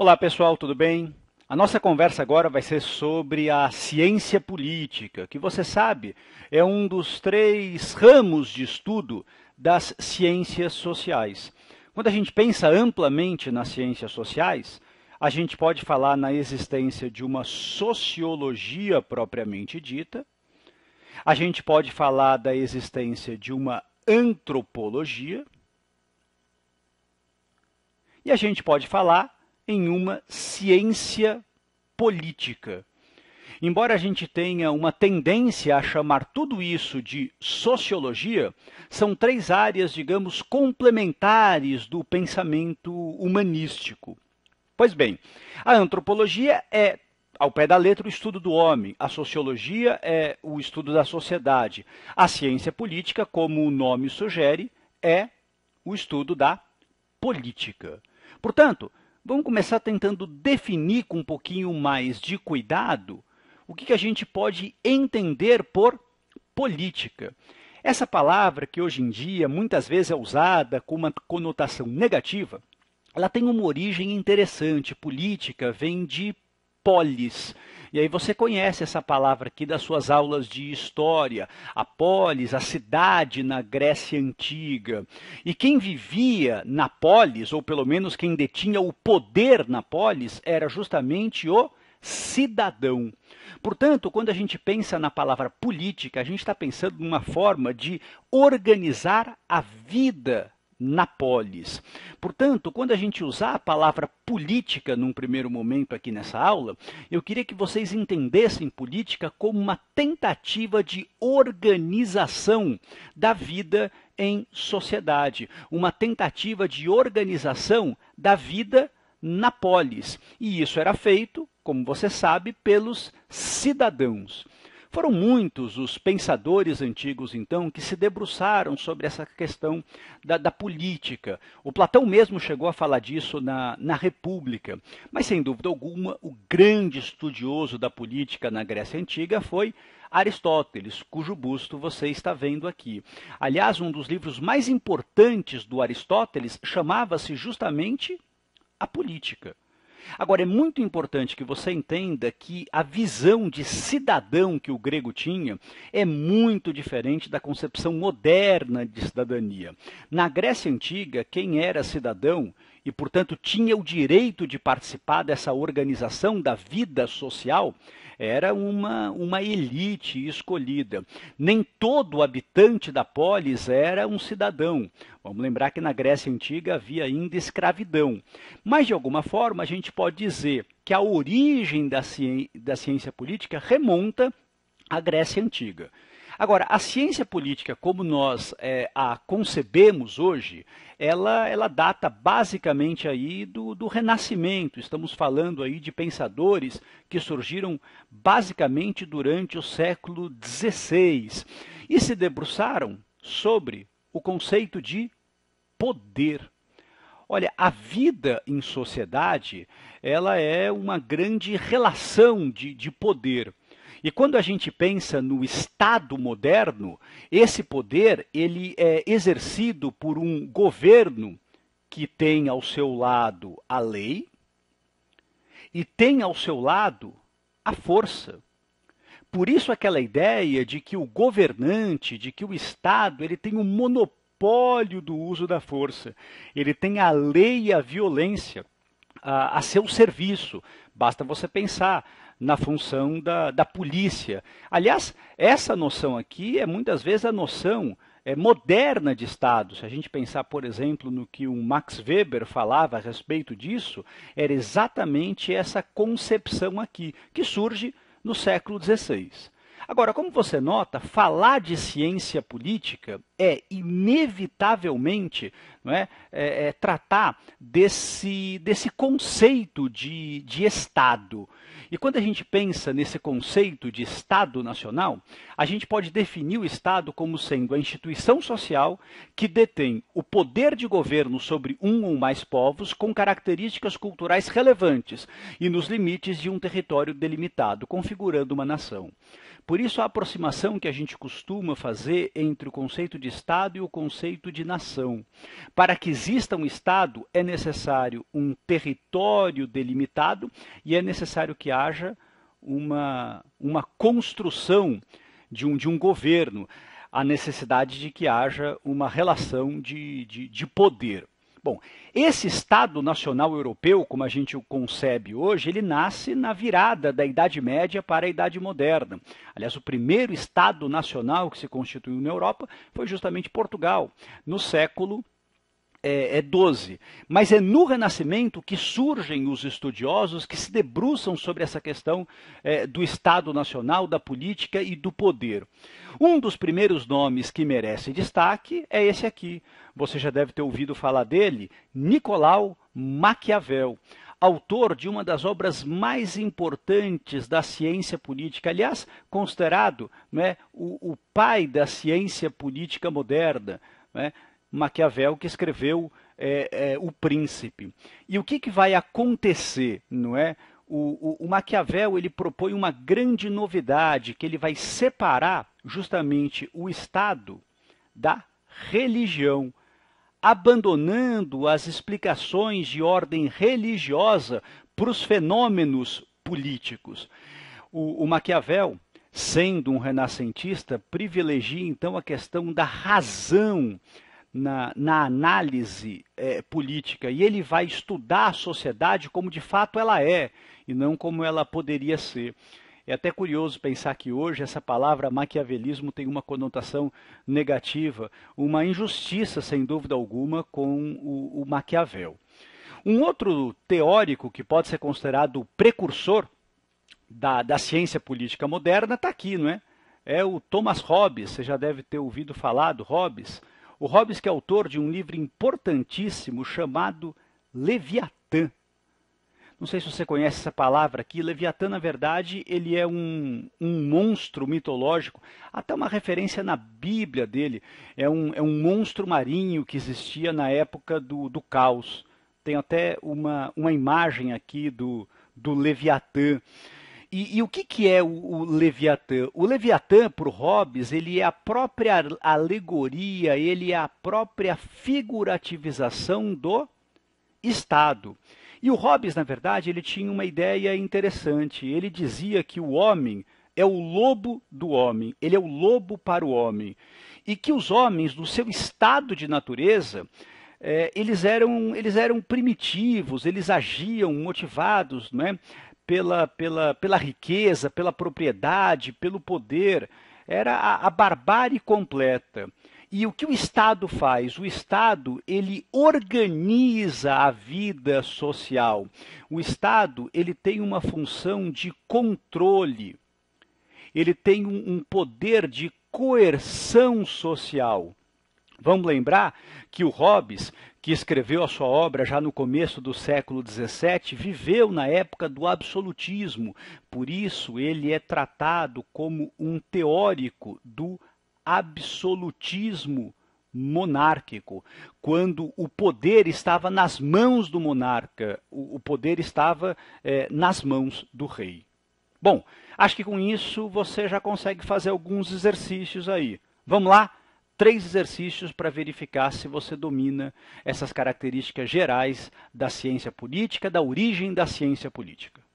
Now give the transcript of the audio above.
Olá pessoal, tudo bem? A nossa conversa agora vai ser sobre a ciência política, que você sabe é um dos três ramos de estudo das ciências sociais. Quando a gente pensa amplamente nas ciências sociais, a gente pode falar na existência de uma sociologia propriamente dita, a gente pode falar da existência de uma antropologia, e a gente pode falar em uma ciência política. Embora a gente tenha uma tendência a chamar tudo isso de sociologia, são três áreas, digamos, complementares do pensamento humanístico. Pois bem, a antropologia é, ao pé da letra, o estudo do homem, a sociologia é o estudo da sociedade, a ciência política, como o nome sugere, é o estudo da política. Portanto, Vamos começar tentando definir com um pouquinho mais de cuidado o que, a gente pode entender por política. Essa palavra, que hoje em dia muitas vezes é usada com uma conotação negativa, ela tem uma origem interessante. Política vem de polis. E aí você conhece essa palavra aqui das suas aulas de história, a polis, a cidade na Grécia antiga. E quem vivia na polis, ou pelo menos quem detinha o poder na polis, era justamente o cidadão. Portanto, quando a gente pensa na palavra política, a gente está pensando numa forma de organizar a vida na polis. Portanto, quando a gente usar a palavra política num primeiro momento aqui nessa aula, eu queria que vocês entendessem política como uma tentativa de organização da vida em sociedade, uma tentativa de organização da vida na polis. E isso era feito, como você sabe, pelos cidadãos. Foram muitos os pensadores antigos, então, que se debruçaram sobre essa questão da, da política. O Platão mesmo chegou a falar disso na, na República. Mas, sem dúvida alguma, o grande estudioso da política na Grécia Antiga foi Aristóteles, cujo busto você está vendo aqui. Aliás, um dos livros mais importantes do Aristóteles chamava-se justamente A Política. Agora, é muito importante que você entenda que a visão de cidadão que o grego tinha é muito diferente da concepção moderna de cidadania. Na Grécia Antiga, quem era cidadão e, portanto, tinha o direito de participar dessa organização da vida social, era uma, uma elite escolhida. Nem todo habitante da polis era um cidadão. Vamos lembrar que na Grécia Antiga havia ainda escravidão. Mas, de alguma forma, a gente pode dizer que a origem da ciência, da ciência política remonta à Grécia Antiga. Agora, a ciência política, como nós é, a concebemos hoje, ela, ela data basicamente aí do, do Renascimento. Estamos falando aí de pensadores que surgiram basicamente durante o século XVI e se debruçaram sobre o conceito de poder. Olha, a vida em sociedade, ela é uma grande relação de, de poder. E quando a gente pensa no Estado moderno, esse poder ele é exercido por um governo que tem ao seu lado a lei e tem ao seu lado a força. Por isso aquela ideia de que o governante, de que o Estado, ele tem um monopólio do uso da força. Ele tem a lei e a violência a, a seu serviço. Basta você pensar na função da, da polícia. Aliás, essa noção aqui é muitas vezes a noção é, moderna de Estado. Se a gente pensar, por exemplo, no que o Max Weber falava a respeito disso, era exatamente essa concepção aqui, que surge no século XVI. Agora, como você nota, falar de ciência política é inevitavelmente não é, é, é tratar desse, desse conceito de, de Estado. E quando a gente pensa nesse conceito de Estado nacional, a gente pode definir o Estado como sendo a instituição social que detém o poder de governo sobre um ou mais povos com características culturais relevantes e nos limites de um território delimitado, configurando uma nação. Por isso, a aproximação que a gente costuma fazer entre o conceito de Estado e o conceito de nação. Para que exista um Estado, é necessário um território delimitado e é necessário que haja uma, uma construção de um, de um governo, a necessidade de que haja uma relação de, de, de poder. Bom, esse Estado Nacional Europeu, como a gente o concebe hoje, ele nasce na virada da Idade Média para a Idade Moderna. Aliás, o primeiro Estado Nacional que se constituiu na Europa foi justamente Portugal, no século é, é 12. Mas é no Renascimento que surgem os estudiosos que se debruçam sobre essa questão é, do Estado Nacional, da política e do poder. Um dos primeiros nomes que merece destaque é esse aqui. Você já deve ter ouvido falar dele, Nicolau Maquiavel autor de uma das obras mais importantes da ciência política, aliás, considerado né, o, o pai da ciência política moderna. Né? Maquiavel que escreveu é, é, O Príncipe. E o que, que vai acontecer, não é? O, o, o, Maquiavel ele propõe uma grande novidade que ele vai separar justamente o Estado da religião, abandonando as explicações de ordem religiosa para os fenômenos políticos. O, o Maquiavel, sendo um renascentista, privilegia então a questão da razão na, na análise é, política e ele vai estudar a sociedade como de fato ela é e não como ela poderia ser. É até curioso pensar que hoje essa palavra maquiavelismo tem uma conotação negativa, uma injustiça, sem dúvida alguma, com o, o Maquiavel. Um outro teórico que pode ser considerado precursor da, da ciência política moderna está aqui, não é? É o Thomas Hobbes, você já deve ter ouvido falar do Hobbes, o Hobbes que é autor de um livro importantíssimo chamado Leviatã. Não sei se você conhece essa palavra aqui. Leviatã, na verdade, ele é um, um monstro mitológico, até uma referência na Bíblia dele. É um, é um monstro marinho que existia na época do, do caos. Tem até uma, uma imagem aqui do, do Leviatã. E, e, o que, que é o, o Leviatã? O Leviatã, para o Hobbes, ele é a própria alegoria, ele é a própria figurativização do Estado. E o Hobbes, na verdade, ele tinha uma ideia interessante. Ele dizia que o homem é o lobo do homem, ele é o lobo para o homem. E que os homens, no seu estado de natureza, é, eles, eram, eles eram primitivos, eles agiam motivados, não é? pela, pela, pela riqueza, pela propriedade, pelo poder. Era a, a barbárie completa. E o que o Estado faz? O Estado ele organiza a vida social. O Estado ele tem uma função de controle. Ele tem um, um poder de coerção social. Vamos lembrar que o Hobbes, que escreveu a sua obra já no começo do século XVII, viveu na época do absolutismo. Por isso, ele é tratado como um teórico do absolutismo monárquico, quando o poder estava nas mãos do monarca, o poder estava eh, nas mãos do rei. Bom, acho que com isso você já consegue fazer alguns exercícios aí. Vamos lá? três exercícios para verificar se você domina essas características gerais da ciência política, da origem da ciência política.